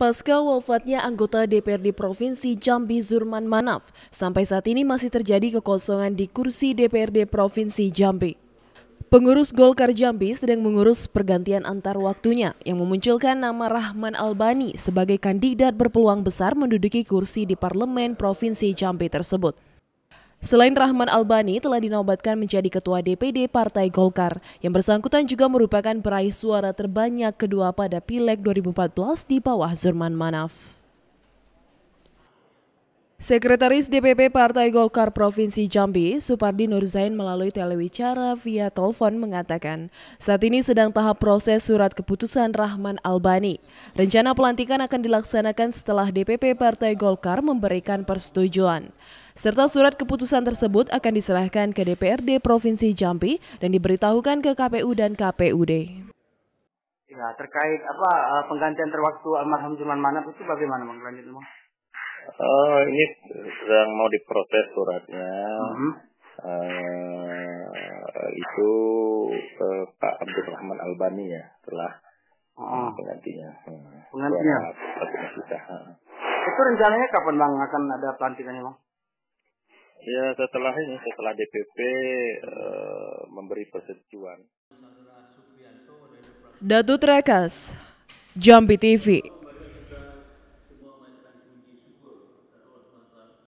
Pasca wafatnya anggota DPRD Provinsi Jambi Zurman Manaf, sampai saat ini masih terjadi kekosongan di kursi DPRD Provinsi Jambi. Pengurus Golkar Jambi sedang mengurus pergantian antar waktunya yang memunculkan nama Rahman Albani sebagai kandidat berpeluang besar menduduki kursi di Parlemen Provinsi Jambi tersebut. Selain Rahman Albani telah dinobatkan menjadi Ketua DPD Partai Golkar, yang bersangkutan juga merupakan peraih suara terbanyak kedua pada Pileg 2014 di bawah Zurman Manaf. Sekretaris DPP Partai Golkar Provinsi Jambi, Supardi Nurzain melalui telewicara via telepon mengatakan, saat ini sedang tahap proses surat keputusan Rahman Albani. Rencana pelantikan akan dilaksanakan setelah DPP Partai Golkar memberikan persetujuan. Serta surat keputusan tersebut akan diserahkan ke DPRD Provinsi Jambi dan diberitahukan ke KPU dan KPUD. Ya, terkait apa eh, penggantian terwaktu almarhum Zulman Manap itu bagaimana Bang Uh, ini sedang mau diproses suratnya. Mm-hmm. Uh, itu uh, Pak Rahman Albani ya telah oh. Ah. penggantinya. Hmm. Penggantinya. Kita. Itu rencananya kapan bang akan ada pelantikannya bang? Ya setelah ini setelah DPP uh, eh, memberi persetujuan. Datu Trekas, Jambi TV.